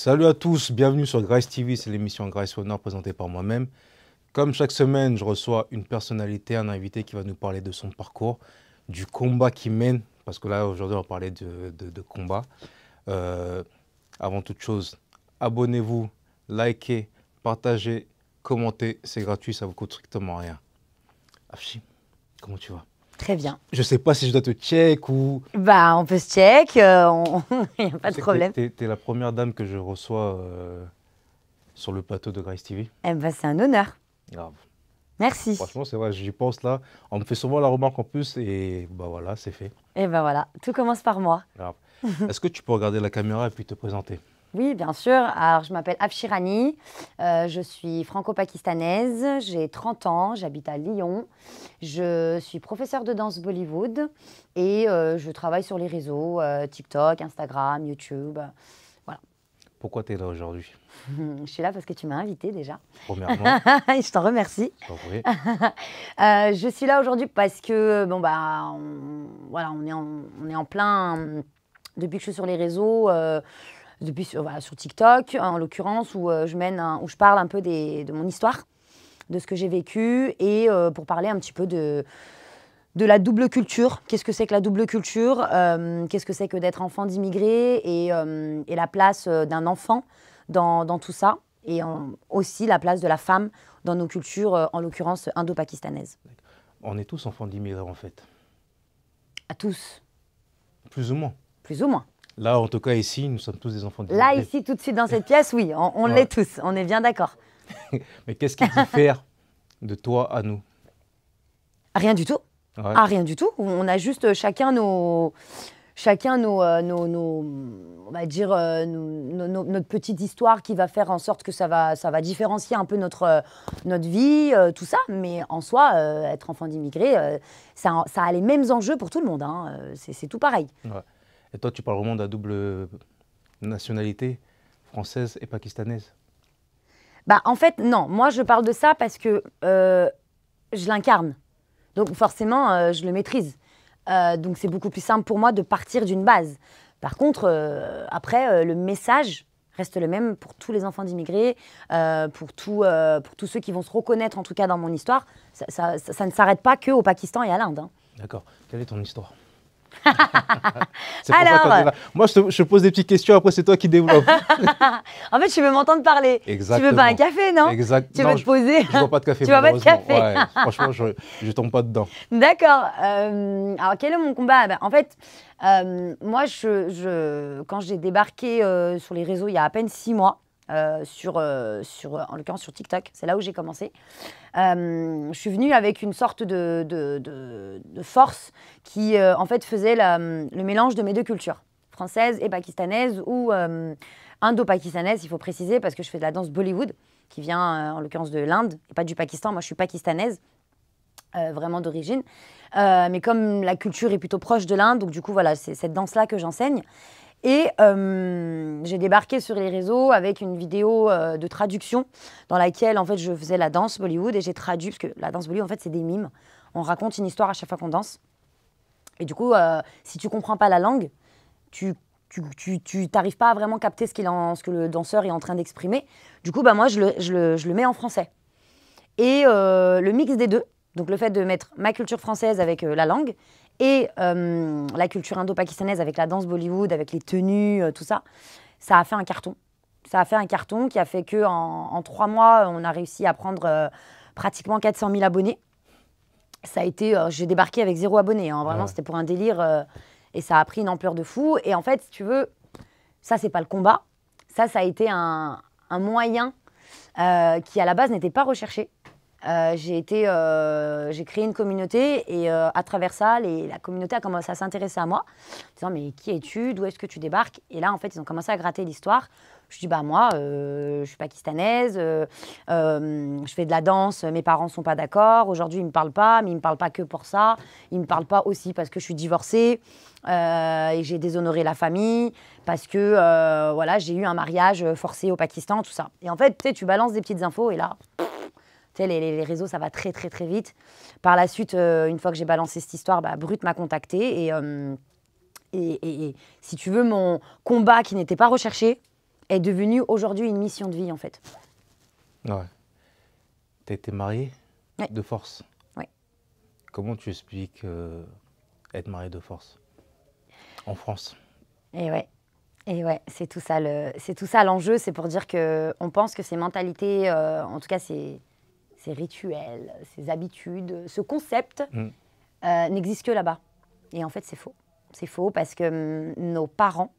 Salut à tous, bienvenue sur Grace TV, c'est l'émission Grace Honor présentée par moi-même. Comme chaque semaine, je reçois une personnalité, un invité qui va nous parler de son parcours, du combat qu'il mène, parce que là aujourd'hui on va parler de, combat. Euh, avant toute chose, abonnez-vous, likez, partagez, commentez, c'est gratuit, ça vous coûte strictement rien. Afshi, comment tu vas Très bien. Je sais pas si je dois te check ou. Bah, on peut se check, il euh, n'y a pas de problème. Tu es, la première dame que je reçois euh, sur le plateau de Grace TV. Eh ben, c'est un honneur. Merci. Franchement, c'est vrai, j'y pense là. On me fait souvent la remarque en plus et bah voilà, c'est fait. Et eh ben voilà, tout commence par moi. Est-ce que tu peux regarder la caméra et puis te présenter oui, bien sûr. Alors, je m'appelle Afshirani, euh, je suis franco-pakistanaise, j'ai 30 ans, j'habite à Lyon, je suis professeure de danse Bollywood et euh, je travaille sur les réseaux euh, TikTok, Instagram, YouTube. Voilà. Pourquoi tu es là aujourd'hui Je suis là parce que tu m'as invitée déjà. Premièrement. je t'en remercie. Oui. je suis là aujourd'hui parce que, bon, bah, voilà, on est, on est en plein. Depuis que je suis sur les réseaux, depuis euh, sur, TikTok, en l'occurrence, où, euh, je mène où je parle un peu de mon histoire, de ce que j'ai vécu, et euh, pour parler un petit peu de, de la double culture. Qu'est-ce que c'est que la double culture Qu'est-ce que c'est que d'être enfant d'immigré et, la place d'un enfant dans, tout ça et aussi la place de la femme dans nos cultures, en l'occurrence indo pakistanaise On est tous enfants d'immigrés en fait. À tous. Plus ou moins. Plus ou moins. Là, en tout cas, ici, nous sommes tous des enfants d'immigrés. Là, ici, tout de suite, dans cette pièce, oui, on, l'est tous, on est bien d'accord. Mais qu'est-ce qui diffère de toi à nous Rien du tout. Ah, rien du tout. On a juste euh, chacun nos. Chacun euh, nos, nos, on va dire, euh, notre petite histoire qui va faire en sorte que ça va, ça va différencier un peu notre, notre vie, tout ça. Mais en soi, être enfant d'immigré, ça, a les mêmes enjeux pour tout le monde. Hein. C'est tout pareil. Et toi, tu parles vraiment de la double nationalité française et pakistanaise. Bah, en fait, non. Moi, je parle de ça parce que euh, je l'incarne. Donc, forcément, euh, je le maîtrise. Euh, donc, c'est beaucoup plus simple pour moi de partir d'une base. Par contre, après, le message reste le même pour tous les enfants d'immigrés, pour, tout, pour tous ceux qui vont se reconnaître, en tout cas dans mon histoire. Ça, ne s'arrête pas que au Pakistan et à l'Inde. Hein. D'accord. Quelle est ton histoire Alors, moi, je te, pose des petites questions, après, c'est toi qui développes. en fait, tu veux m'entendre parler. Tu veux pas un café, non Exactement. Tu veux me poser Je pas de café. Tu pas de café. franchement, je je tombe pas dedans. D'accord. Euh, alors, quel est mon combat ben, En fait, euh, moi, je, quand j'ai débarqué euh, sur les réseaux il y a à peine six mois, euh, sur, euh, sur, euh, en l'occurrence sur TikTok. C'est là où j'ai commencé. je suis venue avec une sorte de, force qui, en fait, faisait le mélange de mes deux cultures, française et pakistanaise, ou indo-pakistanaise, il faut préciser, parce que je fais de la danse Bollywood, qui vient, en l'occurrence, de l'Inde, et pas du Pakistan. Moi, je suis pakistanaise. vraiment d'origine. mais comme la culture est plutôt proche de l'Inde, donc du coup, voilà, c'est cette danse-là que j'enseigne. Et euh, j'ai débarqué sur les réseaux avec une vidéo euh, de traduction dans laquelle en fait je faisais la danse Bollywood et j'ai traduit parce que la danse Bollywood en fait c'est des mimes. On raconte une histoire à chaque fois qu'on danse. Et du coup, euh, si tu comprends pas la langue, tu tu n'arrives pas à vraiment capter ce, qu'il en, ce que le danseur est en train d'exprimer. Du coup, bah, moi, je le, je, le, je le mets en français. Et le mix des deux, donc le fait de mettre ma culture française avec la langue et euh, la culture indo-pakistanaise avec la danse Bollywood, avec les tenues, euh, tout ça, ça a fait un carton. Ça a fait un carton qui a fait que en, trois mois, on a réussi à prendre euh, pratiquement 400 000 abonnés. Ça a été, j'ai débarqué avec zéro abonné, hein. vraiment, c'était pour un délire et ça a pris une ampleur de fou. Et en fait, si tu veux, ça c'est pas le combat, ça ça a été un moyen qui à la base n'était pas recherché euh, euh, j'ai créé une communauté et euh, à travers ça, la communauté a commencé à s'intéresser à moi, en disant mais qui es-tu, d'où est-ce que tu débarques Et là, en fait, ils ont commencé à gratter l'histoire. Je dis bah moi, je suis pakistanaise, je fais de la danse, mes parents sont pas d'accord. Aujourd'hui, ils me parlent pas, mais ils me parlent pas que pour ça. Ils me parlent pas aussi parce que je suis divorcée et j'ai déshonoré la famille parce que voilà, j'ai eu un mariage forcé au Pakistan, tout ça. Et en fait, tu tu balances des petites infos et là sais, les, réseaux, ça va très, très, très vite. Par la suite, euh, une fois que j'ai balancé cette histoire, bah, Brut m'a contacté. Euh, et, et, si tu veux, mon combat qui n'était pas recherché est devenu aujourd'hui une mission de vie, en fait. Ouais. T'as été mariée de force Ouais. Comment tu expliques euh, être marié de force en France Et ouais. Et ouais, c'est tout ça le, c'est tout ça l'enjeu, c'est pour dire que on pense que ces mentalités, en tout cas c'est ces rituels, ces habitudes, ce concept mm. euh, n'existe que là-bas. Et en fait, c'est faux. C'est faux parce que mm, nos parents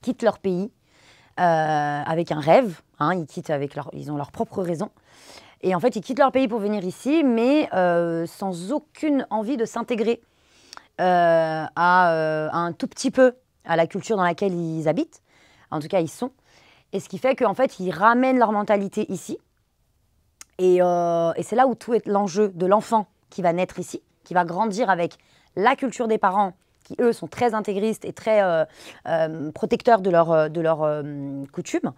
quittent leur pays euh, avec un rêve. Hein. ils quittent avec ils ont leur propre raison. Et en fait, ils quittent leur pays pour venir ici, mais euh, sans aucune envie de s'intégrer à, à un tout petit peu à la culture dans laquelle ils habitent. En tout cas, ils sont. Et ce qui fait qu'en fait, ils ramènent leur mentalité ici. Euh, et, c'est là où tout est l'enjeu de l'enfant qui va naître ici, qui va grandir avec la culture des parents, qui eux sont très intégristes et très euh, euh, protecteurs de leurs de leur, coutumes.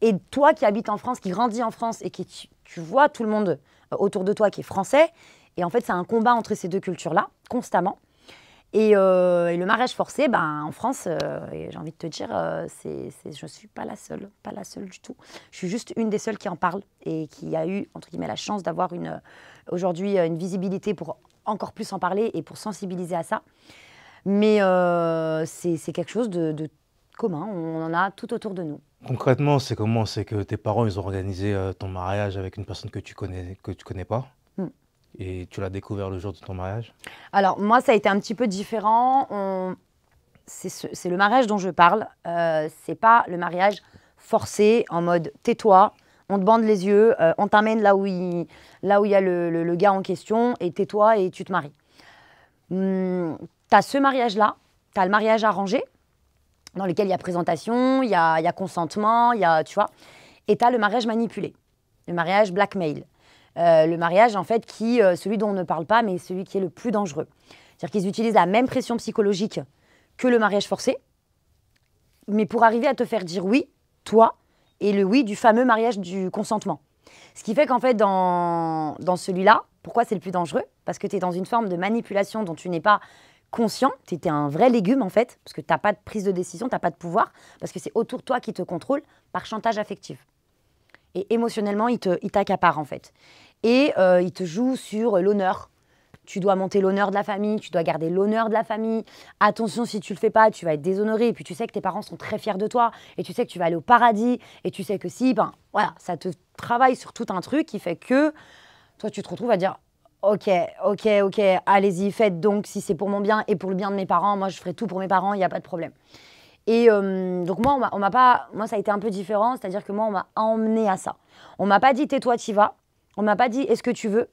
Et toi qui habites en France, qui grandis en France et qui tu, vois tout le monde autour de toi qui est français. Et en fait, c'est un combat entre ces deux cultures-là, constamment. Euh, et, le mariage forcé, ben, en France, euh, j'ai envie de te dire, euh, c'est, je ne suis pas la seule, pas la seule du tout. Je suis juste une des seules qui en parle et qui a eu, entre guillemets, la chance d'avoir une, aujourd'hui une visibilité pour encore plus en parler et pour sensibiliser à ça. Mais c'est, quelque chose de, de, commun, on en a tout autour de nous. Concrètement, c'est comment C'est que tes parents, ils ont organisé ton mariage avec une personne que tu connais, que tu connais pas hmm. Et tu l'as découvert le jour de ton mariage Alors, moi, ça a été un petit peu différent. C'est le mariage dont je parle. Euh, c'est pas le mariage forcé, en mode tais-toi, on te bande les yeux, euh, on t'amène là où il là où il y a le, gars en question, et tais-toi et tu te maries. Hmm, tu as ce mariage-là, tu as le mariage arrangé, dans lequel il y a présentation, il y a, consentement, y a, tu vois, et tu as le mariage manipulé, le mariage blackmail. Euh, le mariage, en fait, qui, euh, celui dont on ne parle pas, mais celui qui est le plus dangereux. C'est-à-dire qu'ils utilisent la même pression psychologique que le mariage forcé, mais pour arriver à te faire dire oui, toi, et le oui du fameux mariage du consentement. Ce qui fait qu'en fait, dans, celui-là, pourquoi c'est le plus dangereux Parce que tu es dans une forme de manipulation dont tu n'es pas conscient, tu es un vrai légume en fait, parce que tu n'as pas de prise de décision, tu n'as pas de pouvoir, parce que c'est autour de toi qui te contrôle par chantage affectif. Et émotionnellement, il t'accapare en fait. Et euh, il te joue sur l'honneur. Tu dois monter l'honneur de la famille, tu dois garder l'honneur de la famille. Attention, si tu le fais pas, tu vas être déshonoré. Et puis tu sais que tes parents sont très fiers de toi. Et tu sais que tu vas aller au paradis. Et tu sais que si, ben voilà, ça te travaille sur tout un truc qui fait que toi, tu te retrouves à dire Ok, ok, ok, allez-y, faites donc si c'est pour mon bien et pour le bien de mes parents. Moi, je ferai tout pour mes parents, il n'y a pas de problème. Et euh, donc moi, on m'a pas, moi ça a été un peu différent, c'est-à-dire que moi on m'a emmené à ça. On m'a pas dit tais-toi, y vas. On m'a pas dit est-ce que tu veux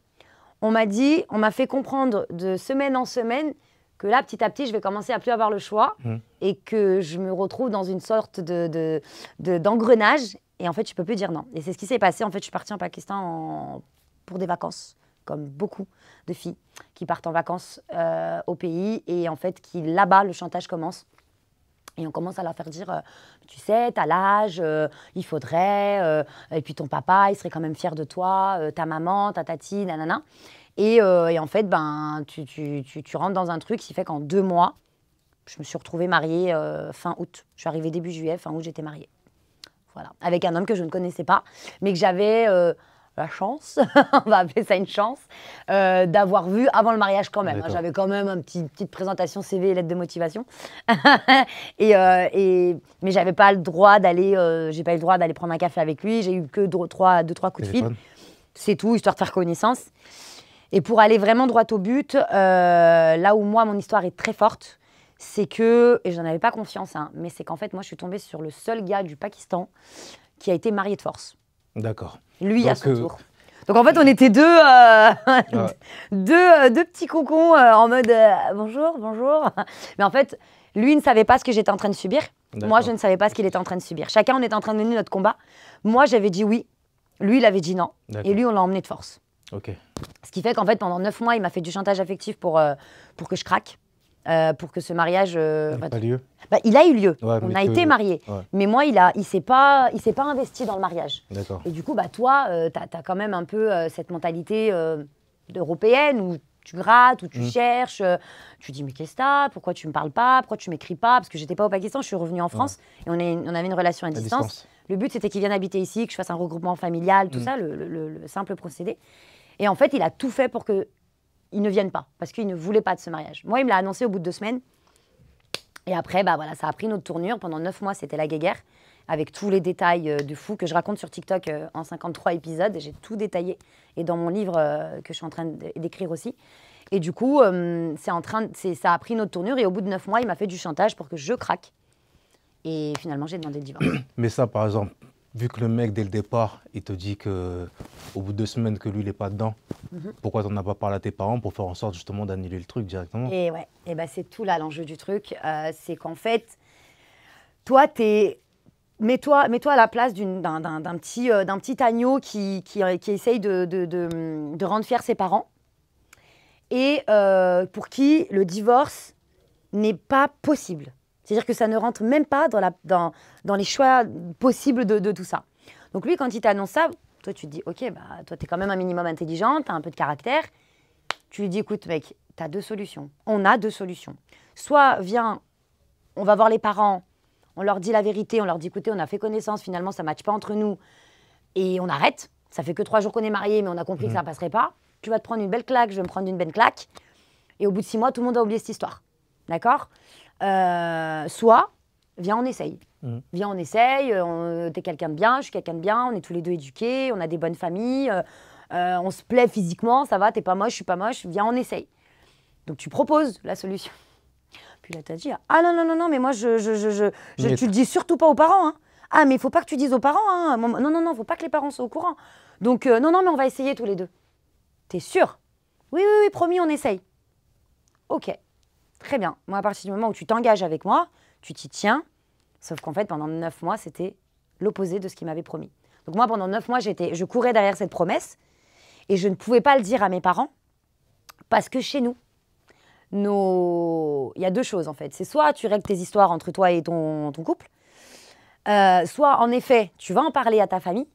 On m'a dit, on m'a fait comprendre de semaine en semaine que là, petit à petit, je vais commencer à plus avoir le choix mmh. et que je me retrouve dans une sorte de, d'engrenage. et en fait, je peux plus dire non. Et c'est ce qui s'est passé. En fait, je suis partie en Pakistan pour des vacances, comme beaucoup de filles qui partent en vacances euh, au pays et en fait, qui là-bas, le chantage commence. Et on commence à leur faire dire, euh, tu sais, t'as l'âge, euh, il faudrait, euh, et puis ton papa, il serait quand même fier de toi, ta maman, ta tati, nanana. Et, et en fait, ben, tu, tu, tu, tu, rentres dans un truc qui fait qu'en deux mois, je me suis retrouvée mariée fin août. Je suis arrivée début juillet, fin août, j'étais mariée. Voilà. Avec un homme que je ne connaissais pas, mais que j'avais la chance, on va appeler ça une chance, euh, d'avoir vu avant le mariage quand même. Hein. J'avais quand même une petit, petite présentation CV et lettre de motivation. Euh, et, mais j'avais pas le droit d'aller, euh, j'ai pas le droit d'aller prendre un café avec lui. J'ai eu que deux trois, deux, trois coups de fil. C'est tout, histoire de faire connaissance. Et pour aller vraiment droit au but, là où moi mon histoire est très forte, c'est que, et je n'en avais pas confiance, hein, mais c'est qu'en fait moi je suis tombée sur le seul gars du Pakistan qui a été marié de force. D'accord. Lui, à son euh, tour. Donc en fait, on était deux, euh, deux, euh, deux, petits cocons en mode bonjour, bonjour. Mais en fait, lui ne savait pas ce que j'étais en train de subir. Moi, je ne savais pas ce qu'il était en train de subir. Chacun, on était en train de mener notre combat. Moi, j'avais dit oui. Lui, il avait dit non. Et lui, on l'a emmené de force. Ok. Ce qui fait qu'en fait, pendant neuf mois, il m'a fait du chantage affectif pour, pour que je craque. Euh, pour que ce mariage. Euh, il, a bah, lieu. Bah, il a eu lieu. on a été mariés. Mais moi, il ne il s'est pas, il pas investi dans le mariage. Et du coup, bah, toi, euh, tu as, quand même un peu euh, cette mentalité européenne où tu grattes, où tu mm. cherches. tu dis, mais qu'est-ce que ça Pourquoi tu ne me parles pas Pourquoi tu m'écris pas Parce que j'étais pas au Pakistan, je suis revenue en France et on, on, avait une relation à, distance. Le but, c'était qu'il vienne habiter ici, que je fasse un regroupement familial, tout mm. ça, le, le, simple procédé. Et en fait, il a tout fait pour que ils ne viennent pas parce qu'ils ne voulaient pas de ce mariage. Moi, il me l'a annoncé au bout de deux semaines. Et après, bah voilà, ça a pris notre tournure. Pendant neuf mois, c'était la guéguerre avec tous les détails du euh, de fou que je raconte sur TikTok euh, en 53 épisodes. J'ai tout détaillé et dans mon livre euh, que je suis en train d'écrire aussi. Et du coup, c'est en train, ça a pris notre tournure et au bout de neuf mois, il m'a fait du chantage pour que je craque. Et finalement, j'ai demandé le divorce. Mais ça, par exemple, vu que le mec, dès le départ, il te dit qu'au bout de deux semaines que lui, il n'est pas dedans, mhm. pourquoi t'en as pas parlé à tes parents pour faire en sorte justement d'annuler le truc directement Et eh ouais, et eh ben, c'est tout là l'enjeu du truc. Euh, c'est qu'en fait, toi, t'es. Mets-toi, mets à la place d'un, petit, euh, petit agneau qui, euh, essaye de, rendre fier ses parents et pour qui le divorce n'est pas possible. C'est-à-dire que ça ne rentre même pas dans, dans, les choix possibles de, tout ça. Donc lui, quand il t'annonce ça, toi tu te dis, ok, bah, toi tu es quand même un minimum intelligent, tu as un peu de caractère. Tu lui dis, écoute mec, tu as deux solutions. On a deux solutions. Soit viens, on va voir les parents, on leur dit la vérité, on leur dit, écoutez, on a fait connaissance, finalement ça ne matche pas entre nous, et on arrête. Ça fait que trois jours qu'on est mariés, mais on a compris que ça ne passerait pas. Tu vas te prendre une belle claque, je vais me prendre une belle claque. Et au bout de six mois, tout le monde a oublié cette histoire. D'accord euh, soit, viens, on essaye. Mm. Viens, on essaye, euh, t'es quelqu'un de bien, je suis quelqu'un de bien, on est tous les deux éduqués, on a des bonnes familles, euh, on se plaît physiquement, ça va, t'es pas moche, je suis pas moche, viens, on essaye. Donc tu proposes la solution. Puis là, t'as dit, ah non, non, non, non, mais moi, je, je, je, tu le dis surtout pas aux parents. Hein. Ah, mais il faut pas que tu dises aux parents. Hein. Non, non, non, faut pas que les parents soient au courant. Donc, non, non, mais on va essayer tous les deux. T'es sûr Oui, oui, oui, promis, on essaye. Ok très bien, moi à partir du moment où tu t'engages avec moi, tu t'y tiens. Sauf qu'en fait, pendant neuf mois, c'était l'opposé de ce qu'il m'avait promis. Donc moi, pendant neuf mois, j'étais, je courais derrière cette promesse et je ne pouvais pas le dire à mes parents parce que chez nous, nos... il y a deux choses en fait. C'est soit tu règles tes histoires entre toi et ton, ton couple, euh, soit en effet, tu vas en parler à ta famille,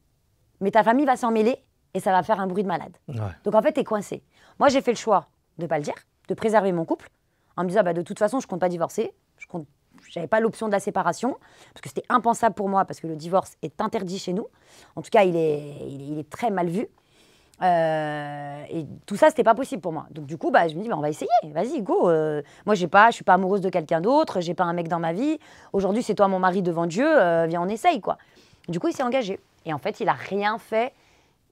mais ta famille va s'en mêler et ça va faire un bruit de malade. Donc en fait, tu es coincé. Moi, j'ai fait le choix de ne pas le dire, de préserver mon couple en me disant bah, de toute façon, je compte pas divorcer. Je compte j'avais pas l'option de la séparation, parce que c'était impensable pour moi, parce que le divorce est interdit chez nous. En tout cas, il est, il est, très mal vu. Euh, et tout ça, c'était pas possible pour moi. Donc du coup, bah, je me dis, bah, on va essayer. Vas-y, go. Euh, moi, j'ai pas, je suis pas amoureuse de quelqu'un d'autre. J'ai pas un mec dans ma vie. Aujourd'hui, c'est toi mon mari devant Dieu. Euh, viens, on essaye quoi. Du coup, il s'est engagé. Et en fait, il a rien fait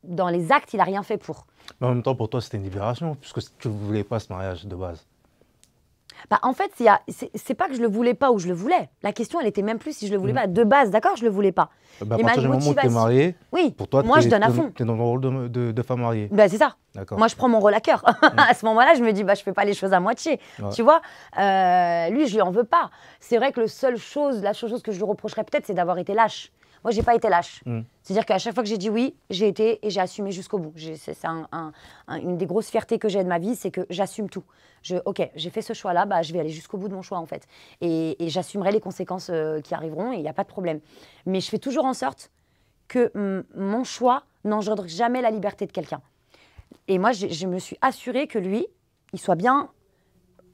dans les actes. Il a rien fait pour. Mais en même temps, pour toi, c'était une libération, puisque tu voulais pas ce mariage de base bah, En fait, c'est pas que je le voulais pas ou je le voulais. La question, elle était même plus si je le voulais mm. pas. De base, d'accord, je le voulais pas. Bah, à partir moment où tu es mariée, oui, pour toi, moi, je donne à fond. Tu es dans le rôle de, femme mariée. Bah, c'est ça. Moi, je prends mon rôle à cœur. Mm. à ce moment-là, je me dis, bah, je fais pas les choses à moitié. Tu vois, euh, lui, je lui en veux pas. C'est vrai que le seule chose, la seule chose que je lui reprocherais peut-être, c'est d'avoir été lâche. Moi, j'ai pas été lâche. Mm. C'est-à-dire qu'à chaque fois que j'ai dit oui, j'ai été et j'ai assumé jusqu'au bout. C'est une des grosses fiertés que j'ai de ma vie, c'est que j'assume tout. Je, ok, j'ai fait ce choix-là, bah, je vais aller jusqu'au bout de mon choix en fait. Et, j'assumerai les conséquences euh, qui arriveront et il n'y a pas de problème. Mais je fais toujours en sorte que mm, mon choix n'engendre jamais la liberté de quelqu'un. Et moi, je me suis assurée que lui, il soit bien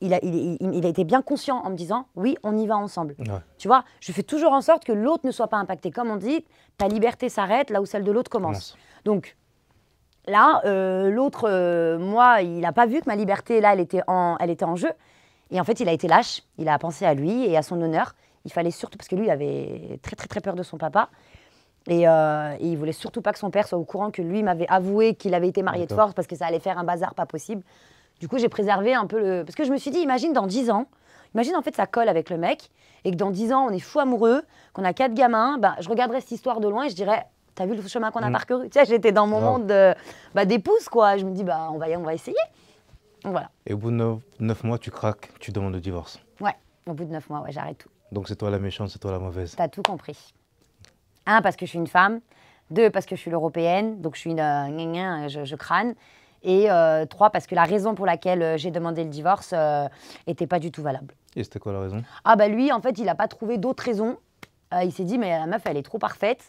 il a, été bien conscient en me disant oui, on y va ensemble. Tu vois, je fais toujours en sorte que l'autre ne soit pas impacté. Comme on dit, ta liberté s'arrête là où celle de l'autre commence. Donc là, euh, l'autre, euh, moi, il n'a pas vu que ma liberté, là, elle était, en, jeu. Et en fait, il a été lâche. Il a pensé à lui et à son honneur. Il fallait surtout, parce que lui, il avait très, très, très peur de son papa. Et, il euh, et, il voulait surtout pas que son père soit au courant que lui m'avait avoué qu'il avait été marié de force parce que ça allait faire un bazar pas possible. Du coup, j'ai préservé un peu le. Parce que je me suis dit, imagine dans 10 ans, imagine en fait ça colle avec le mec, et que dans 10 ans, on est fou amoureux, qu'on a quatre gamins, bah, je regarderais cette histoire de loin et je dirais, t'as vu le chemin qu'on a mm. parcouru Tu sais, j'étais dans mon monde bah, d'épouse, quoi. Je me dis, bah, on va, y, on va essayer. Donc, voilà. Et au bout de 9, mois, tu craques, tu demandes le divorce. Ouais, au bout de 9 mois, ouais, j'arrête tout. Donc c'est toi la méchante, c'est toi la mauvaise. T'as tout compris. Un, parce que je suis une femme. Deux, parce que je suis l'européenne, donc je suis une. Euh, je, je crâne. Et euh, trois, parce que la raison pour laquelle euh, j'ai demandé le divorce n'était euh, pas du tout valable. Et c'était quoi la raison Ah bah lui, en fait, il n'a pas trouvé d'autres raisons. il s'est dit, mais la meuf, elle est trop parfaite.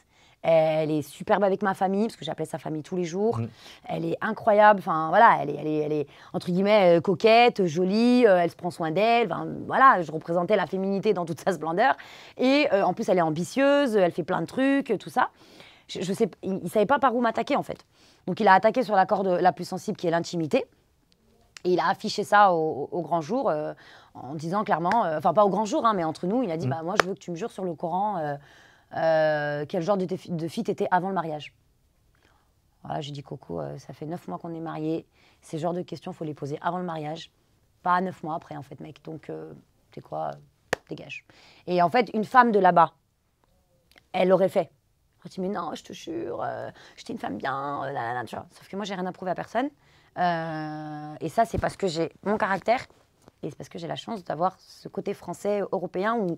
Elle est superbe avec ma famille, parce que j'appelais sa famille tous les jours. Mm. Elle est incroyable. Enfin, voilà, elle est, entre guillemets, coquette, jolie. elle se prend soin d'elle. Enfin, voilà, je représentais la féminité dans toute sa splendeur. Et en plus, elle est ambitieuse. Elle fait plein de trucs, tout ça. Je, sais, il, ne savait pas par où m'attaquer, en fait. Donc il a attaqué sur la corde la plus sensible qui est l'intimité. Et il a affiché ça au, grand jour euh, en disant clairement, euh, enfin pas au grand jour, hein, mais entre nous, il a dit, mm. bah, moi je veux que tu me jures sur le Coran euh, quel genre de, de fille t'étais avant le mariage. Voilà, j'ai dit, Coco, ça fait neuf mois qu'on est mariés, ces genres de questions, faut les poser avant le mariage, pas neuf mois après en fait, mec. Donc, t'es quoi Dégage. Et en fait, une femme de là-bas, elle aurait fait me dit, mais non, je te jure, euh, j'étais une femme bien, euh, là, Sauf que moi, j'ai rien à prouver à personne. Euh, et ça, c'est parce que j'ai mon caractère et c'est parce que j'ai la chance d'avoir ce côté français européen où,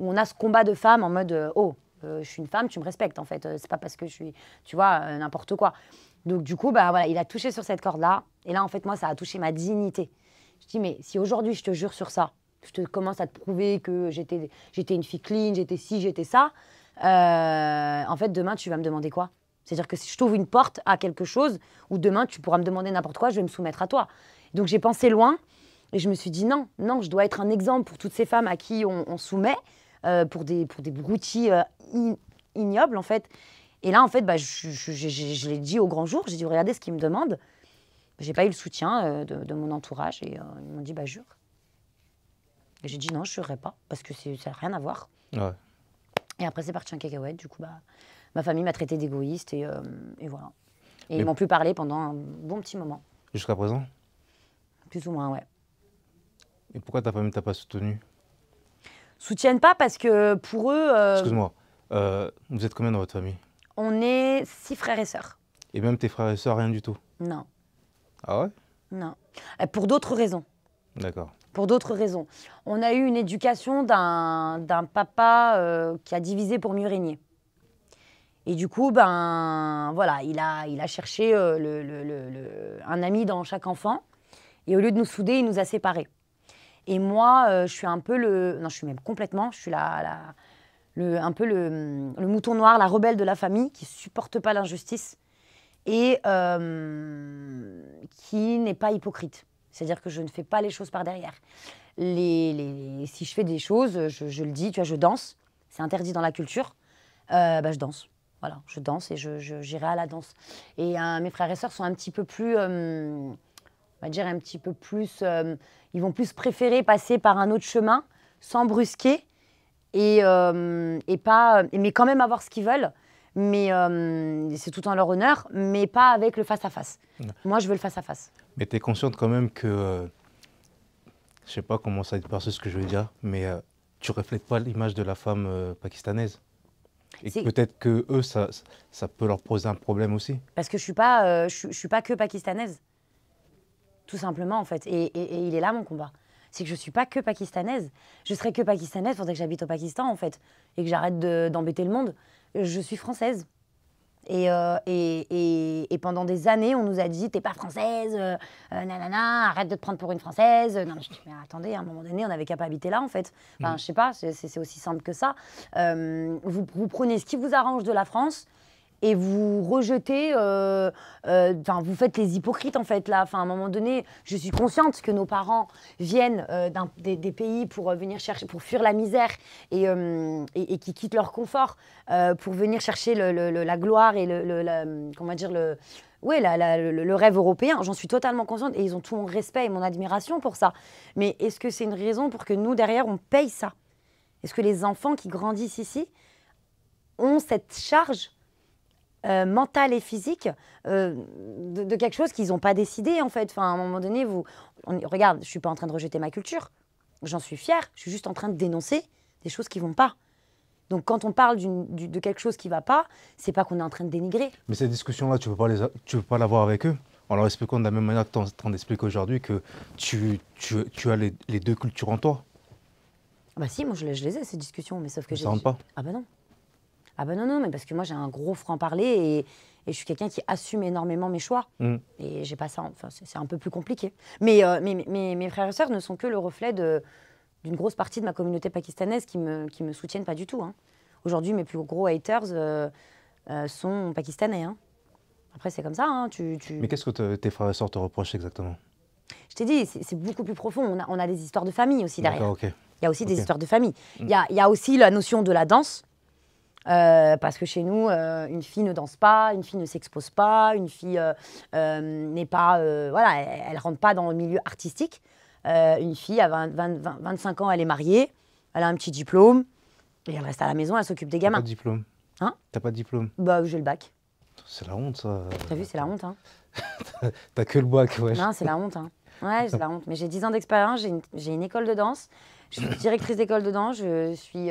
on a ce combat de femme en mode, euh, oh, je suis une femme, tu me respectes en fait. c'est pas parce que je suis, tu vois, n'importe quoi. Donc du coup, bah voilà, il a touché sur cette corde-là. Et là, en fait, moi, ça a touché ma dignité. Je dis, mais si aujourd'hui, je te jure sur ça, je te commence à te prouver que j'étais une fille clean, j'étais ci, j'étais ça. Euh, en fait, demain, tu vas me demander quoi C'est-à-dire que si je t'ouvre une porte à quelque chose, ou demain, tu pourras me demander n'importe quoi, je vais me soumettre à toi. Donc j'ai pensé loin et je me suis dit non, non, je dois être un exemple pour toutes ces femmes à qui on, soumet, euh, pour des, pour des broutilles euh, ignobles, en fait. Et là, en fait, bah, je, l'ai dit au grand jour, j'ai dit regardez ce qu'ils me demandent. J'ai pas eu le soutien de, mon entourage et ils m'ont dit bah jure. Et j'ai dit non, je ne jurerai pas parce que ça n'a rien à voir. Ouais. Et après, c'est parti un cacahuète. Du coup, bah, ma famille m'a traité d'égoïste et, euh, voilà. Et ils m'ont plus parlé pendant un bon petit moment. Jusqu'à présent Plus ou moins, ouais. Et pourquoi ta famille t'a pas soutenu Soutiennent pas parce que pour eux. Euh, Excuse-moi, euh, vous êtes combien dans votre famille On est six frères et sœurs. Et même tes frères et sœurs, rien du tout Non. Ah ouais Non. pour d'autres raisons. D'accord pour d'autres raisons. On a eu une éducation d'un papa euh, qui a divisé pour mieux régner. Et du coup, ben, voilà, il, a, il a cherché euh, le, le, le, un ami dans chaque enfant. Et au lieu de nous souder, il nous a séparés. Et moi, euh, je suis un peu le... Non, je suis même complètement, je suis la, le, un peu le, le, mouton noir, la rebelle de la famille qui supporte pas l'injustice et qui n'est pas hypocrite. C'est-à-dire que je ne fais pas les choses par derrière. Les, les, si je fais des choses, je, le dis, tu vois, je danse, c'est interdit dans la culture, euh, bah, je danse. Voilà, je danse et j'irai je, à la danse. Et euh, mes frères et sœurs sont un petit peu plus, euh, on va dire un petit peu plus, ils vont plus préférer passer par un autre chemin, sans brusquer, et, et pas, mais quand même avoir ce qu'ils veulent mais euh, c'est tout en leur honneur, mais pas avec le face-à-face. Moi, je veux le face-à-face. Mais tu es consciente quand même que, je euh, je sais pas comment ça va être perçu ce que je veux dire, mais tu euh, tu reflètes pas l'image de la femme pakistanaise. Et peut-être que eux, ça, ça peut leur poser un problème aussi. Parce que je suis pas, je, suis pas que pakistanaise, tout simplement en fait. Et, il est là mon combat. C'est que je suis pas que pakistanaise. Je serais que pakistanaise, faudrait que j'habite au Pakistan en fait, et que j'arrête d'embêter le monde je suis française. Euh, et, pendant des années, on nous a dit T'es pas française, euh, euh, nanana, arrête de te prendre pour une française. Non, mais attendez, à un moment donné, on n'avait qu'à pas habiter là, en fait. Enfin, mm. je sais pas, c'est aussi simple que ça. vous, prenez ce qui vous arrange de la France, et vous rejetez, euh, euh vous faites les hypocrites en fait là. Enfin, à un moment donné, je suis consciente que nos parents viennent euh, d'un des, pays pour euh, venir chercher, pour fuir la misère et, et, qui quittent leur confort pour venir chercher la gloire et le, comment dire le, ouais, la, le, rêve européen. J'en suis totalement consciente et ils ont tout mon respect et mon admiration pour ça. Mais est-ce que c'est une raison pour que nous derrière on paye ça Est-ce que les enfants qui grandissent ici ont cette charge euh, mental mentale et physique euh, de, quelque chose qu'ils n'ont pas décidé en fait. Enfin, à un moment donné, vous, regarde, je suis pas en train de rejeter ma culture, j'en suis fière, je suis juste en train de dénoncer des choses qui vont pas. Donc quand on parle de quelque chose qui va pas, c'est pas qu'on est en train de dénigrer. Mais cette discussion là tu peux pas les, tu peux pas l'avoir avec eux en leur expliquant de la même manière que tu es en train d'expliquer aujourd'hui que tu, tu, as les, deux cultures en toi. Bah si, moi je les, ai ces discussions, mais sauf que Ça rentre pas Ah bah non. Ah ben non, non, mais parce que moi j'ai un gros franc-parler et, et, je suis quelqu'un qui assume énormément mes choix. Mm. Et j'ai pas ça, enfin, c'est un peu plus compliqué. Mais, euh, mes frères et sœurs ne sont que le reflet d'une grosse partie de ma communauté pakistanaise qui me, qui me soutiennent pas du tout. Hein. Aujourd'hui, mes plus gros haters euh, euh, sont pakistanais. Hein. Après, c'est comme ça. Hein, tu, Mais qu'est-ce que tes frères et sœurs te reprochent exactement Je t'ai dit, c'est beaucoup plus profond. On a, on a, des histoires de famille aussi derrière. Il y a aussi des histoires de famille. Mm. Il, y a, il y a aussi la notion de la danse euh, parce que chez nous, euh, une fille ne danse pas, une fille ne s'expose pas, une fille euh, n'est pas, voilà, elle, ne rentre pas dans le milieu artistique. une fille à 25 ans, elle est mariée, elle a un petit diplôme et elle reste à la maison, elle s'occupe des gamins. T'as pas de diplôme Hein T'as pas de diplôme Bah j'ai le bac. C'est la honte ça. T'as vu, c'est la honte. Hein. T'as que le bac, ouais. Non, c'est la honte. Hein. Ouais, c'est la honte. Mais j'ai 10 ans d'expérience, j'ai une, école de danse, je suis directrice d'école de danse, je suis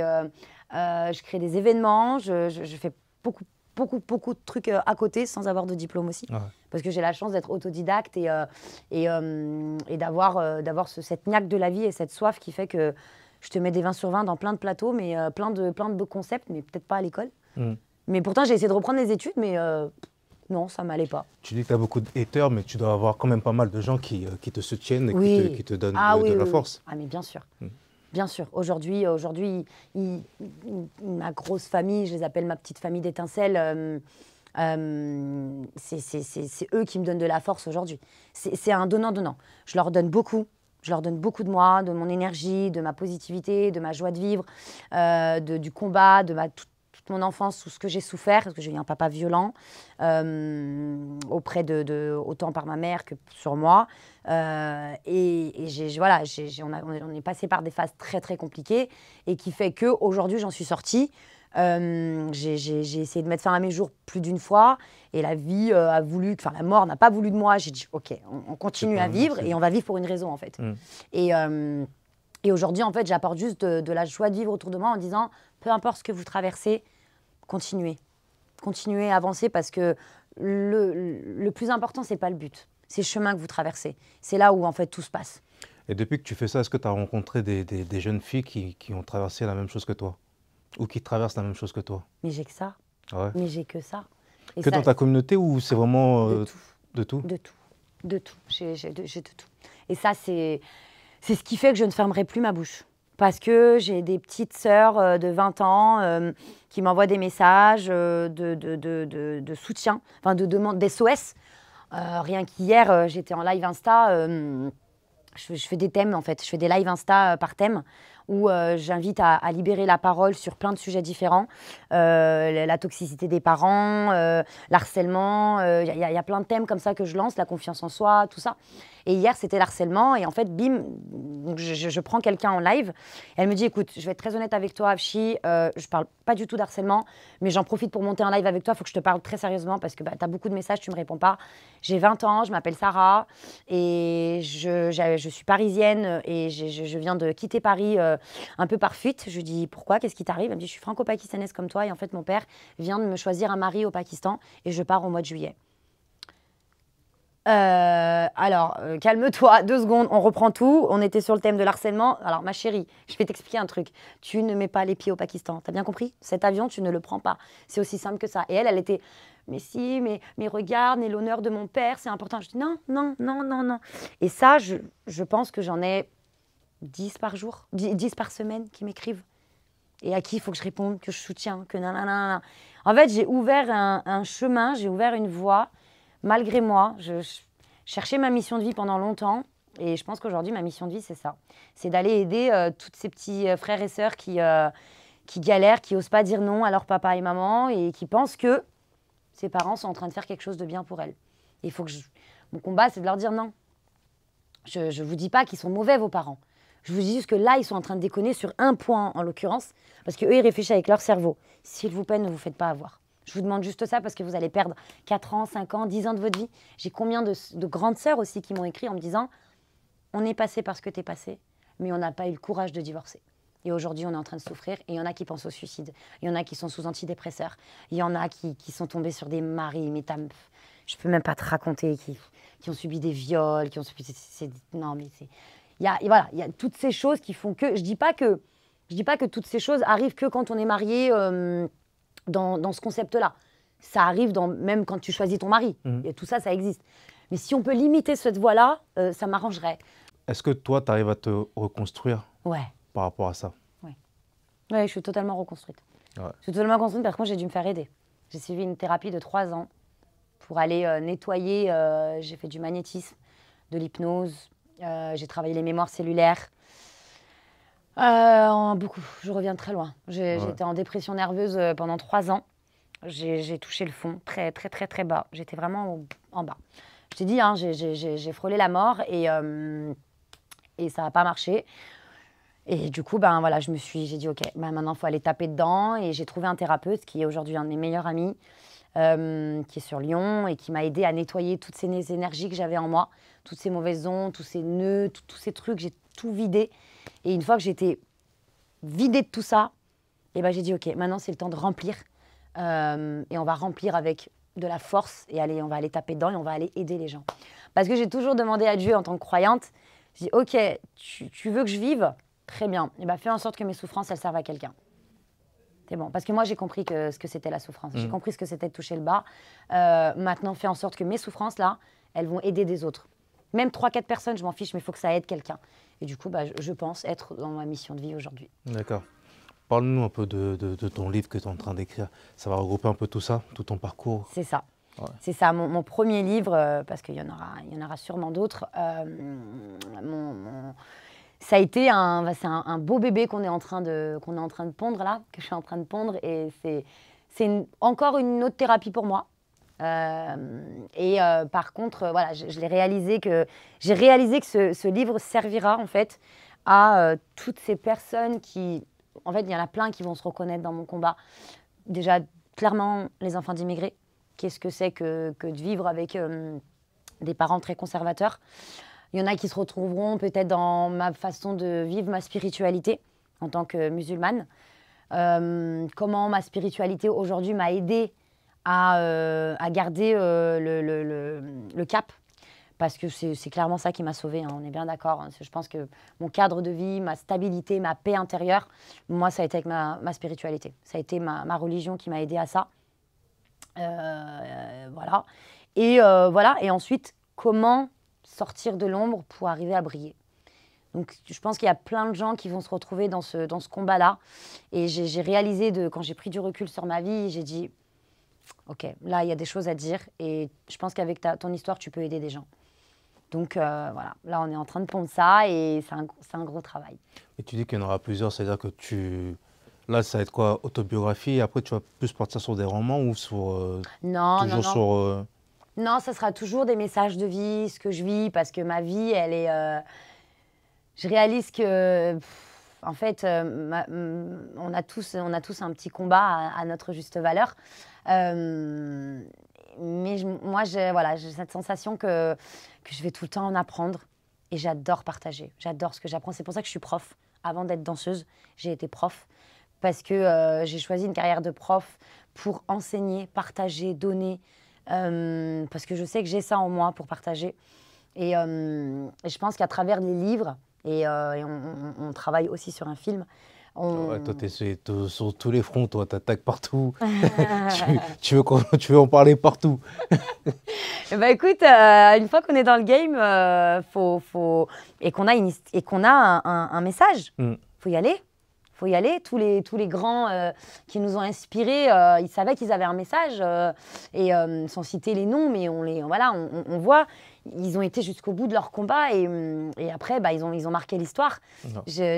euh, je crée des événements, je, fais beaucoup beaucoup, beaucoup de trucs euh, à côté sans avoir de diplôme aussi. Parce que j'ai la chance d'être autodidacte et, euh, d'avoir, cette niaque de la vie et cette soif qui fait que je te mets des 20 sur 20 dans plein de plateaux, mais plein, de, plein de concepts, mais peut-être pas à l'école. Mm. Mais pourtant, j'ai essayé de reprendre les études, mais non, ça m'allait pas. Tu dis que tu as beaucoup de haters, mais tu dois avoir quand même pas mal de gens qui, te soutiennent et qui, te, donnent ah de, la force. Ah, mais bien sûr. Mm. Bien sûr. Aujourd'hui, aujourd'hui, ma grosse famille, je les appelle ma petite famille d'étincelles. Euh, euh, c'est eux qui me donnent de la force aujourd'hui. C'est un donnant-donnant. Je leur donne beaucoup. Je leur donne beaucoup de moi, de mon énergie, de ma positivité, de ma joie de vivre, euh, du combat, de ma, tout, mon enfance, tout ce que j'ai souffert, parce que j'ai eu un papa violent, euh, auprès de, autant par ma mère que sur moi. Euh, et, j'ai, voilà, on, est passé par des phases très très compliquées et qui fait que aujourd'hui j'en suis sortie. Euh, j'ai essayé de mettre fin à mes jours plus d'une fois et la vie a voulu, enfin la mort n'a pas voulu de moi. J'ai dit ok, on, continue à vivre et on va vivre pour une raison en fait. Mm. Et, aujourd'hui en fait j'apporte juste de, la joie de vivre autour de moi en disant peu importe ce que vous traversez, Continuez. Continuez à avancer parce que le, plus important, c'est pas le but. C'est le chemin que vous traversez. C'est là où, en fait, tout se passe. Et depuis que tu fais ça, est-ce que tu as rencontré des, jeunes filles qui, ont traversé la même chose que toi Ou qui traversent la même chose que toi Mais j'ai que ça. Mais j'ai que ça. que dans ta communauté ou c'est vraiment. de euh, tout De tout. De tout. J'ai de, de tout. Et ça, c'est ce qui fait que je ne fermerai plus ma bouche parce que j'ai des petites sœurs euh, de 20 ans euh, qui m'envoient des messages euh, de, soutien, enfin de demande des SOS. rien qu'hier, j'étais en live Insta. je, fais des thèmes en fait, je fais des live Insta par thème où euh, j'invite à, libérer la parole sur plein de sujets différents. Euh, la toxicité des parents, euh, l'harcèlement, il y, a plein de thèmes comme ça que je lance, la confiance en soi, tout ça. Et hier, c'était l'harcèlement. Et en fait, bim, je, prends quelqu'un en live. Elle me dit, écoute, je vais être très honnête avec toi, Afshi, euh, je parle pas du tout d'harcèlement, mais j'en profite pour monter en live avec toi. Il faut que je te parle très sérieusement parce que bah, tu as beaucoup de messages, tu me réponds pas. J'ai 20 ans, je m'appelle Sarah et je, suis parisienne et je, viens de quitter Paris euh, un peu par fuite. Je dis pourquoi, qu'est-ce qui t'arrive Elle me dit je suis franco-pakistanaise comme toi et en fait mon père vient de me choisir un mari au Pakistan et je pars au mois de juillet. Euh, alors, euh, calme-toi, deux secondes, on reprend tout. On était sur le thème de l'harcèlement. Alors, ma chérie, je vais t'expliquer un truc. Tu ne mets pas les pieds au Pakistan. T'as bien compris Cet avion, tu ne le prends pas. C'est aussi simple que ça. Et elle, elle était Mais si, mais, mes regarde, mais l'honneur de mon père, c'est important. Je dis Non, non, non, non, non. Et ça, je pense que j'en ai 10 par jour, 10 par semaine qui m'écrivent et à qui il faut que je réponde, que je soutiens, que nanana. En fait, j'ai ouvert un, chemin, j'ai ouvert une voie, malgré moi. Je, cherchais ma mission de vie pendant longtemps. Et je pense qu'aujourd'hui, ma mission de vie, c'est ça. C'est d'aller aider euh, toutes tous ces petits euh, frères et sœurs qui, euh, qui galèrent, qui n'osent pas dire non à leur papa et maman et qui pensent que ses parents sont en train de faire quelque chose de bien pour elles. Il faut que je... Mon combat, c'est de leur dire non. Je ne vous dis pas qu'ils sont mauvais, vos parents. Je vous dis juste que là, ils sont en train de déconner sur un point en l'occurrence, parce qu'eux, ils réfléchissent avec leur cerveau. S'il vous plaît, ne vous faites pas avoir. Je vous demande juste ça parce que vous allez perdre 4 ans, 5 ans, 10 ans de votre vie. J'ai combien de, grandes sœurs aussi qui m'ont écrit en me disant On est passé parce que es passé, mais on n'a pas eu le courage de divorcer. Et aujourd'hui, on est en train de souffrir. Et il y en a qui pensent au suicide. Il y en a qui sont sous antidépresseurs. Il y en a qui, sont tombés sur des maris, mais je peux même pas te raconter, qui, qui ont subi des viols, qui ont subi. non, mais c'est il y a, voilà, il y a toutes ces choses qui font que. Je dis pas que je dis pas que toutes ces choses arrivent que quand on est marié euh, dans, dans, ce concept-là. Ça arrive dans, même quand tu choisis ton mari. Mhm. Et tout ça, ça existe. Mais si on peut limiter cette voie-là, euh, ça m'arrangerait. Est-ce que toi, tu arrives à te reconstruire ouais. par rapport à ça Oui. Ouais, je suis totalement reconstruite. Je suis totalement reconstruite, par contre, j'ai dû me faire aider. J'ai suivi une thérapie de trois ans pour aller euh, nettoyer. j'ai fait du magnétisme, de l'hypnose, euh, j'ai travaillé les mémoires cellulaires. Euh, beaucoup, je reviens très loin. J'étais en dépression nerveuse euh, pendant trois ans. J'ai touché le fond, très très très très bas. J'étais vraiment en bas. Je t'ai dit, hein, j'ai frôlé la mort et, et ça n'a pas marché. Et du coup, ben voilà, je me suis, j'ai dit ok, ben maintenant faut aller taper dedans et j'ai trouvé un thérapeute qui est aujourd'hui un de mes meilleurs amis, qui est sur Lyon et qui m'a aidé à nettoyer toutes ces énergies que j'avais en moi toutes ces mauvaises ondes, tous ces nœuds, tous ces trucs, j'ai tout vidé. Et une fois que j'étais vidée de tout ça, eh ben, j'ai dit, OK, maintenant c'est le temps de remplir. Euh, et on va remplir avec de la force et aller, on va aller taper dedans et on va aller aider les gens. Parce que j'ai toujours demandé à Dieu en tant que croyante, je OK, tu, veux que je vive Très bien. Eh ben, fais en sorte que mes souffrances, elles servent à quelqu'un. C'est bon. Parce que moi, j'ai compris que, ce que c'était la souffrance. J'ai mmh. compris ce que c'était de toucher le bas. Euh, maintenant, fais en sorte que mes souffrances, là, elles vont aider des autres. Même 3-4 personnes, je m'en fiche, mais il faut que ça aide quelqu'un. Et du coup, bah, je pense être dans ma mission de vie aujourd'hui. D'accord. Parle-nous un peu de, ton livre que tu es en train d'écrire. Ça va regrouper un peu tout ça, tout ton parcours. C'est ça. C'est ça, mon, premier livre, euh, parce qu'il y, en aura, y en aura sûrement d'autres. Euh, ça a été bah, un, un, beau bébé qu'on est, en train de, qu'on est en train de pondre là, que je suis en train de pondre. Et c'est c'est encore une autre thérapie pour moi. Euh, et euh, par contre, euh, voilà, je, l'ai réalisé que j'ai réalisé que ce, livre servira en fait à toutes ces personnes qui, en fait, il y en a plein qui vont se reconnaître dans mon combat. Déjà, clairement, les enfants d'immigrés. Qu'est-ce que c'est que, de vivre avec des parents très conservateurs. Il y en a qui se retrouveront peut-être dans ma façon de vivre ma spiritualité en tant que musulmane. comment ma spiritualité aujourd'hui m'a aidée à, euh, à garder euh, le, cap. Parce que c'est clairement ça qui m'a sauvée, hein, on est bien d'accord. Hein. Je pense que mon cadre de vie, ma stabilité, ma paix intérieure, moi, ça a été avec ma, spiritualité. Ça a été ma, religion qui m'a aidé à ça. Euh, voilà. Et voilà. Et ensuite, comment sortir de l'ombre pour arriver à briller donc je pense qu'il y a plein de gens qui vont se retrouver dans ce, dans ce combat-là. Et j'ai réalisé, de, quand j'ai pris du recul sur ma vie, j'ai dit, OK, là, il y a des choses à dire et je pense qu'avec ton histoire, tu peux aider des gens. Donc euh, voilà, là, on est en train de pondre ça et c'est un, un, gros travail. Et tu dis qu'il y en aura plusieurs, c'est-à-dire que tu. Là, ça va être quoi Autobiographie après, tu vas plus partir sur des romans ou sur. Euh, non, toujours non, sur. Euh, non, ça sera toujours des messages de vie, ce que je vis, parce que ma vie, elle est. Je réalise que. En fait, euh, mm, on, a tous, on a tous un petit combat à, notre juste valeur. Euh, mais je, moi, j'ai cette sensation que, que je vais tout le temps en apprendre. Et j'adore partager. J'adore ce que j'apprends. C'est pour ça que je suis prof. Avant d'être danseuse, j'ai été prof. Parce que euh, j'ai choisi une carrière de prof pour enseigner, partager, donner. parce que je sais que j'ai ça en moi pour partager. et je pense qu'à travers les livres, et, euh, on, travaille aussi sur un film. toi, tu es, sur tous les fronts, toi, t'attaques partout. tu, tu, veux, tu veux en parler partout. bah écoute, euh, une fois qu'on est dans le game, euh, faut, faut, et qu'on a, une, et qu'on a un, message, il mm. faut y aller. Faut y aller. Tous les, tous les grands qui nous ont inspirés, ils savaient qu'ils avaient un message et sans citer les noms, mais on les, voilà, on voit ils ont été jusqu'au bout de leur combat et, hum, après, bah, ils, ont, ils ont marqué l'histoire. Je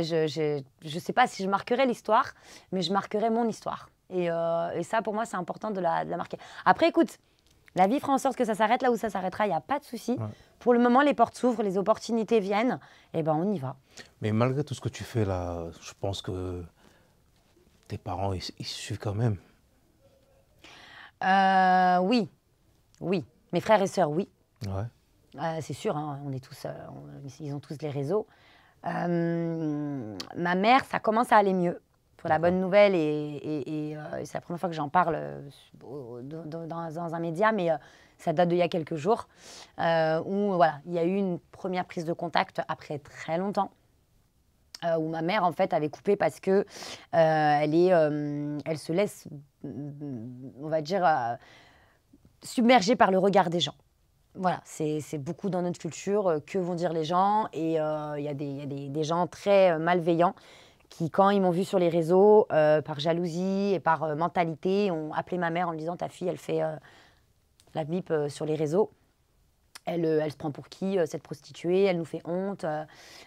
ne sais pas si je marquerai l'histoire, mais je marquerai mon histoire. Et, euh, et ça, pour moi, c'est important de la, marquer. Après, écoute, la vie fera en sorte que ça s'arrête là où ça s'arrêtera, il n'y a pas de souci. Pour le moment, les portes s'ouvrent, les opportunités viennent, et ben on y va. Mais malgré tout ce que tu fais là, je pense que tes parents, ils, suivent quand même. Euh, oui, oui. Mes frères et sœurs, oui. Ouais. Ah, c'est sûr, hein, on est tous, euh, ils ont tous les réseaux. Euh, ma mère, ça commence à aller mieux pour la bonne nouvelle et, euh, c'est la première fois que j'en parle dans, un média, mais ça date d'il y a quelques jours, où voilà, il y a eu une première prise de contact après très longtemps. où ma mère en fait avait coupé parce que elle est, elle se laisse, on va dire, submergée par le regard des gens voilà, c'est beaucoup dans notre culture, euh, que vont dire les gens. Et euh, il y a, des, gens très euh, malveillants qui, quand ils m'ont vu sur les réseaux, par jalousie et par mentalité, ont appelé ma mère en me disant Ta fille, elle fait la bip sur les réseaux. Euh, elle, se prend pour qui euh, cette prostituée, elle nous fait honte, euh,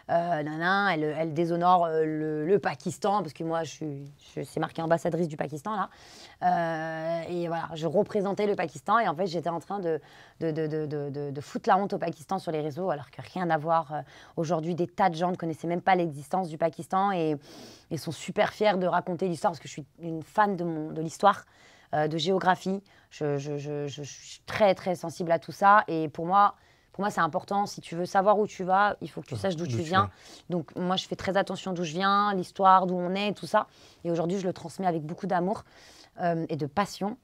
elle, déshonore le, Pakistan, parce que moi, je suis, je, c'est marqué ambassadrice du Pakistan, là. et voilà, je représentais le Pakistan, et en fait, j'étais en train de, de, foutre la honte au Pakistan sur les réseaux, alors que rien à voir. Aujourd'hui, des tas de gens ne connaissaient même pas l'existence du Pakistan et, sont super fiers de raconter l'histoire, parce que je suis une fan de, de l'histoire. Euh, de géographie. Je, suis très, très sensible à tout ça. Et pour moi, pour moi, c'est important. Si tu veux savoir où tu vas, il faut que tu ah, saches d'où tu viens. Donc, moi, je fais très attention d'où je viens, l'histoire, d'où on est, tout ça. Et aujourd'hui, je le transmets avec beaucoup d'amour euh, et de passion.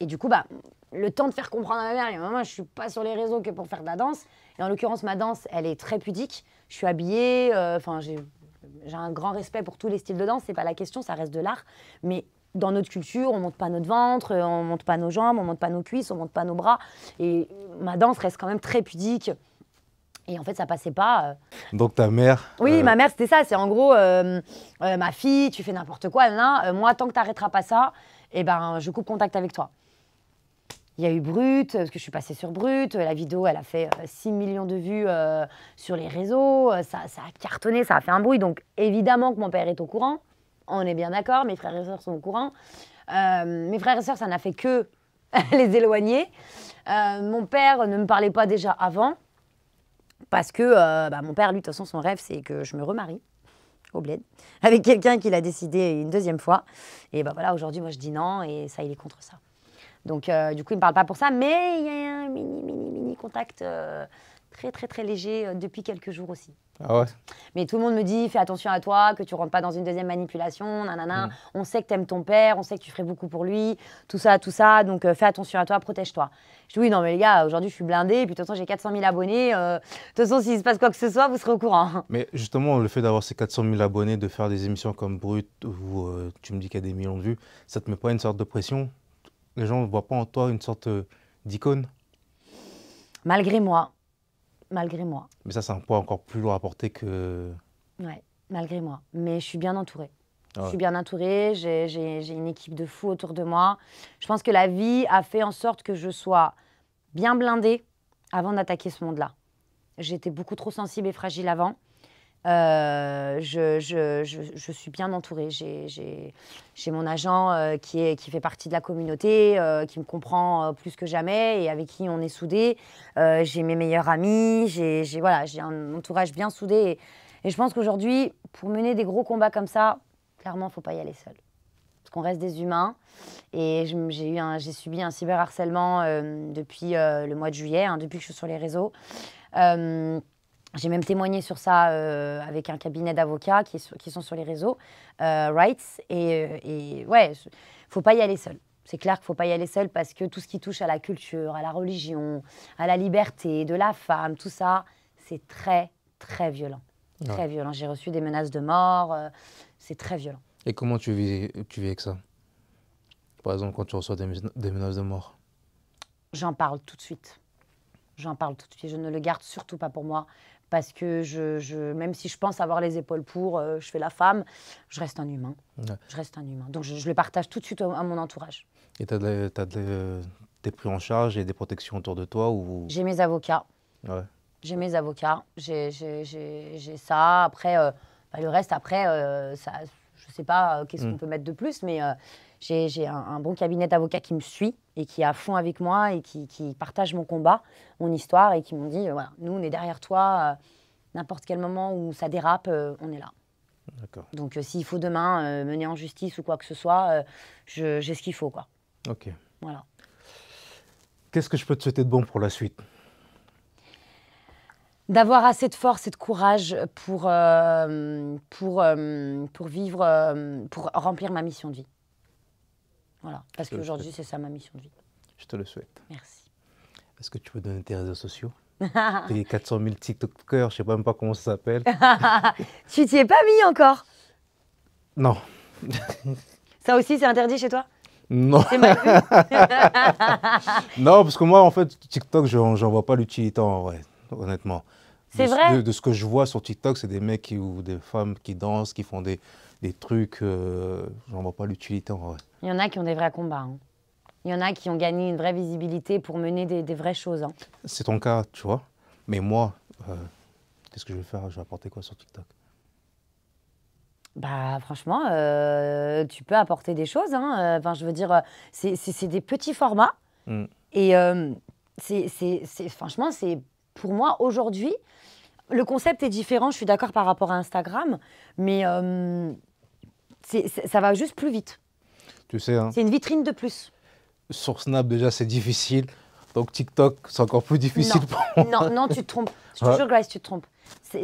Et du coup, bah, le temps de faire comprendre à ma mère, moi je suis pas sur les réseaux que pour faire de la danse. Et en l'occurrence, ma danse, elle est très pudique. Je suis habillée, euh, enfin, j'ai un grand respect pour tous les styles de danse, c'est pas la question, ça reste de l'art. Mais dans notre culture, on monte pas notre ventre, euh, on monte pas nos jambes, on monte pas nos cuisses, on monte pas nos bras. Et ma danse reste quand même très pudique. Et en fait, ça passait pas. Euh. Donc ta mère Oui, euh, ma mère, c'était ça. C'est en gros, ma fille, tu fais n'importe quoi, là, moi, tant que t'arrêteras pas ça, eh ben, je coupe contact avec toi. Il y a eu Brut, parce que je suis passée sur Brut. La vidéo, elle a fait 6 millions de vues sur les réseaux. Ça, ça a cartonné, ça a fait un bruit. Donc évidemment que mon père est au courant. On est bien d'accord, mes frères et sœurs sont au courant. Euh, mes frères et sœurs, ça n'a fait que les éloigner. Euh, mon père ne me parlait pas déjà avant, parce que euh, bah, mon père, lui, de toute façon, son rêve, c'est que je me remarie au bled, avec quelqu'un qu'il a décidé une deuxième fois. Et ben voilà, aujourd'hui, moi, je dis non, et ça, il est contre ça. Donc, du coup, il ne me parle pas pour ça, mais il y a un mini, mini, mini contact très très très léger euh, depuis quelques jours aussi. Ah ouais. Mais tout le monde me dit fais attention à toi, que tu rentres pas dans une deuxième manipulation, nanana. Hmm. On sait que tu aimes ton père, on sait que tu ferais beaucoup pour lui, tout ça, tout ça. Donc euh, fais attention à toi, protège-toi. Je dis oui, non mais les gars, aujourd'hui je suis blindé, et puis de toute façon j'ai 400 000 abonnés. Euh, de toute façon, s'il se passe quoi que ce soit, vous serez au courant. Mais justement, le fait d'avoir ces 400 000 abonnés, de faire des émissions comme Brut, où tu me dis qu'il y a des millions de vues, ça te met pas une sorte de pression Les gens ne voient pas en toi une sorte d'icône Malgré moi, Malgré moi. Mais ça, c'est un poids encore plus lourd à porter que. Ouais, malgré moi. Mais je suis bien entourée. Je suis bien entourée, j'ai une équipe de fous autour de moi. Je pense que la vie a fait en sorte que je sois bien blindée avant d'attaquer ce monde-là. J'étais beaucoup trop sensible et fragile avant. Euh, je, je, suis bien entourée. J'ai mon agent euh, qui, est, qui fait partie de la communauté, euh, qui me comprend plus que jamais et avec qui on est soudés. j'ai mes meilleurs amis, j'ai voilà, un entourage bien soudé. Et, je pense qu'aujourd'hui, pour mener des gros combats comme ça, clairement, il ne faut pas y aller seul. Parce qu'on reste des humains. Et j'ai subi un cyberharcèlement depuis le mois de juillet, hein, depuis que je suis sur les réseaux. J'ai même témoigné sur ça euh, avec un cabinet d'avocats qui, sont sur les réseaux, euh, Rights. Et, euh, et ouais, faut pas y aller seul. C'est clair qu'il faut pas y aller seul parce que tout ce qui touche à la culture, à la religion, à la liberté de la femme, tout ça, c'est très, très violent. Très violent. J'ai reçu des menaces de mort. Euh, c'est très violent. Et comment tu vis, tu vis avec ça Par exemple, quand tu reçois des, des menaces de mort J'en parle tout de suite. J'en parle tout de suite. Je ne le garde surtout pas pour moi parce que je, même si je pense avoir les épaules pour, euh, je fais la femme, je reste un humain. Je reste un humain. Donc je, le partage tout de suite à, mon entourage. Et tu as, des as es pris en charge et des protections autour de toi ou... J'ai mes avocats. J'ai mes avocats, j'ai ça. Après, euh, bah, le reste, après, euh, ça, je ne sais pas qu'est-ce mm. qu'on peut mettre de plus, mais j'ai un, bon cabinet d'avocats qui me suit et qui est à fond avec moi et qui, partage mon combat, mon histoire et qui m'ont dit, nous, on est derrière toi, euh, n'importe quel moment où ça dérape, euh, on est là. Donc euh, s'il faut demain mener en justice ou quoi que ce soit, j'ai ce qu'il faut. Quoi. Ok. Voilà. Qu'est-ce que je peux te souhaiter de bon pour la suite D'avoir assez de force et de courage pour, pour, pour vivre, pour remplir ma mission de vie. Voilà, parce qu'aujourd'hui, c'est ça ma mission de vie. Je te le souhaite. Merci. Est-ce que tu peux donner tes réseaux sociaux Tes 400 000 TikTokers, je ne sais même pas comment ça s'appelle. tu t'y es pas mis encore Non. ça aussi, c'est interdit chez toi non. Mal non, parce que moi, en fait, TikTok, j'en vois pas l'utilité en vrai, honnêtement. C'est vrai. De, ce que je vois sur TikTok, c'est des mecs ou des femmes qui dansent, qui font des, des trucs, euh, j'en vois pas l'utilité en vrai. Il y en a qui ont des vrais combats. Hein. Il y en a qui ont gagné une vraie visibilité pour mener des, vraies choses. Hein. C'est ton cas, tu vois. Mais moi, euh, qu'est-ce que je vais faire Je vais apporter quoi sur TikTok bah franchement, euh, tu peux apporter des choses. Hein. Enfin, je veux dire, c'est des petits formats. Mm. Et c'est franchement, c'est pour moi aujourd'hui, le concept est différent. Je suis d'accord par rapport à Instagram, mais ça va juste plus vite. Tu sais, hein, c'est une vitrine de plus. Sur Snap, déjà, c'est difficile. Donc TikTok, c'est encore plus difficile non, pour Non, tu te trompes. Je te Grace, tu te trompes.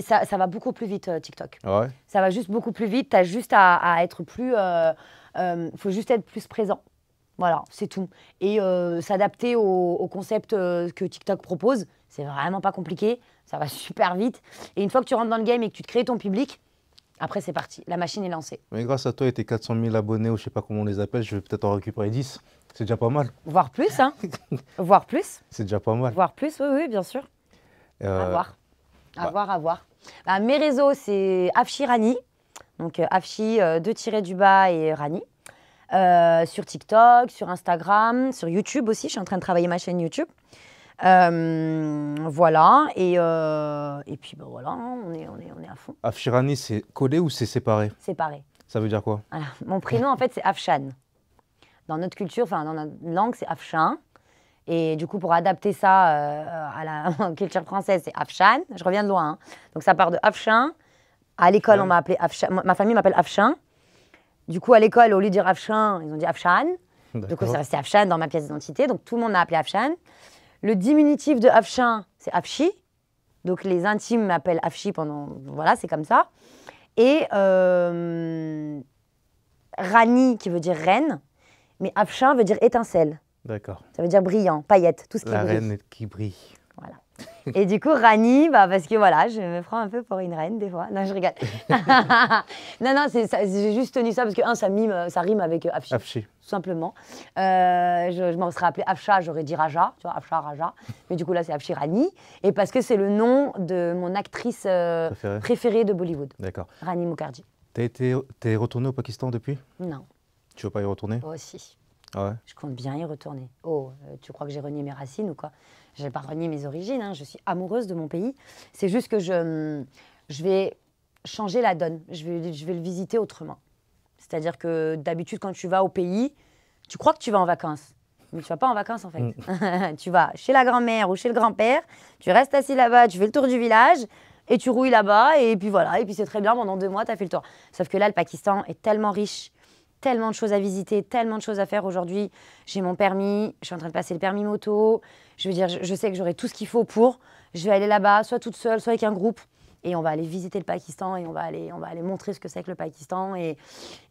Ça, ça, va beaucoup plus vite, euh, TikTok. Ouais. Ça va juste beaucoup plus vite. Tu as juste à, être plus. Euh, euh, faut juste être plus présent. Voilà, c'est tout. Et euh, s'adapter au, au, concept que TikTok propose, c'est vraiment pas compliqué. Ça va super vite. Et une fois que tu rentres dans le game et que tu te crées ton public, après, c'est parti. La machine est lancée. Mais grâce à toi et tes 400 000 abonnés, ou je sais pas comment on les appelle, je vais peut-être en récupérer 10. C'est déjà pas mal. Voir plus, hein. Voir plus. C'est déjà pas mal. Voir plus, oui, oui, bien sûr. Euh, à voir. À bah. voir, à voir. Bah, mes réseaux, c'est Afshi Rani. Donc, euh, Afshi, euh, deux tirés du bas et Rani. Euh, sur TikTok, sur Instagram, sur YouTube aussi. Je suis en train de travailler ma chaîne YouTube. Euh, voilà, et, euh, et puis bah, voilà, hein, on est, à fond. Afshirani, c'est collé ou c'est séparé Séparé. Ça veut dire quoi Mon prénom, en fait, c'est Afshan. Dans notre culture, enfin, dans notre langue, c'est Afshan. Et du coup, pour adapter ça euh, à la culture française, c'est Afshan. Je reviens de loin. Hein. Donc ça part de Afshan. À l'école, on m'a appelé Afshan. Ma famille m'appelle Afshan. Du coup, à l'école, au lieu de dire Afshan, ils ont dit Afshan. Du coup, c'est resté Afshan dans ma pièce d'identité. Donc tout le monde m'a appelé Afshan. Le diminutif de Afshin, c'est Afshi. Donc les intimes m'appellent Afshi pendant. Voilà, c'est comme ça. Et euh, Rani, qui veut dire reine, mais Afshin veut dire étincelle. D'accord. Ça veut dire brillant, paillette, tout ce qui brille. La reine qui brille. Voilà. Et du coup, Rani, bah, parce que voilà, je me prends un peu pour une reine des fois. Non, je rigole. non, non, j'ai juste tenu ça parce que, un, ça, ça rime avec euh, Afshi. Tout simplement. Euh, je, m'en serais appelé Afsha, j'aurais dit Raja, tu vois, Afsha, Raja. Mais du coup, là, c'est Afshi Rani. Et parce que c'est le nom de mon actrice euh, préférée. de Bollywood. D'accord. Rani Mukherjee. T'es es retournée au Pakistan depuis Non. Tu veux pas y retourner Moi aussi. Ah ouais. Je compte bien y retourner. Oh, tu crois que j'ai renié mes racines ou quoi je n'ai pas renié mes origines, hein, je suis amoureuse de mon pays. C'est juste que je, hum, je vais changer la donne, je vais, je vais le visiter autrement. C'est-à-dire que d'habitude, quand tu vas au pays, tu crois que tu vas en vacances. Mais tu vas pas en vacances en fait. Mm. tu vas chez la grand-mère ou chez le grand-père, tu restes assis là-bas, tu fais le tour du village et tu rouilles là-bas et puis voilà, et puis c'est très bien, pendant deux mois, tu as fait le tour. Sauf que là, le Pakistan est tellement riche tellement de choses à visiter, tellement de choses à faire aujourd'hui. J'ai mon permis, je suis en train de passer le permis moto. Je veux dire, je, sais que j'aurai tout ce qu'il faut pour. Je vais aller là-bas, soit toute seule, soit avec un groupe. Et on va aller visiter le Pakistan et on va aller, on va aller montrer ce que c'est que le Pakistan. Et,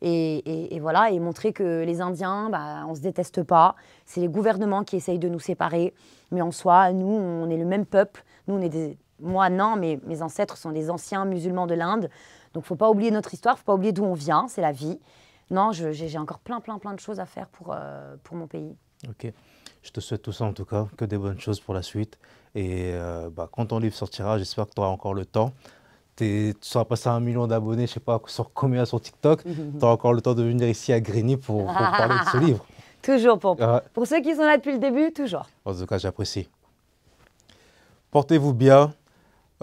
et, et, voilà, et montrer que les Indiens, bah, on ne se déteste pas. C'est les gouvernements qui essayent de nous séparer. Mais en soi, nous, on est le même peuple. Nous, on est des, moi non, mais mes ancêtres sont des anciens musulmans de l'Inde. Donc faut pas oublier notre histoire, faut pas oublier d'où on vient, c'est la vie non, j'ai encore plein, plein, plein de choses à faire pour, euh, pour mon pays. Ok. Je te souhaite tout ça en tout cas, que des bonnes choses pour la suite. Et euh, bah, quand ton livre sortira, j'espère que tu auras encore le temps. Tu seras passé à un million d'abonnés, je ne sais pas sur combien sur TikTok. tu auras encore le temps de venir ici à Grigny pour, parler de ce livre. Toujours pour, pour ceux qui sont là depuis le début, toujours. En tout cas, j'apprécie. Portez-vous bien,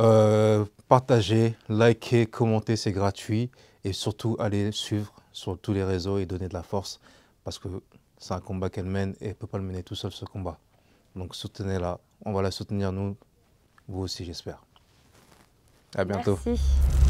euh, partagez, likez, commentez, c'est gratuit. Et surtout, allez suivre sur tous les réseaux et donner de la force parce que c'est un combat qu'elle mène et elle ne peut pas le mener tout seul ce combat. Donc soutenez-la, on va la soutenir nous, vous aussi j'espère. À bientôt. Merci.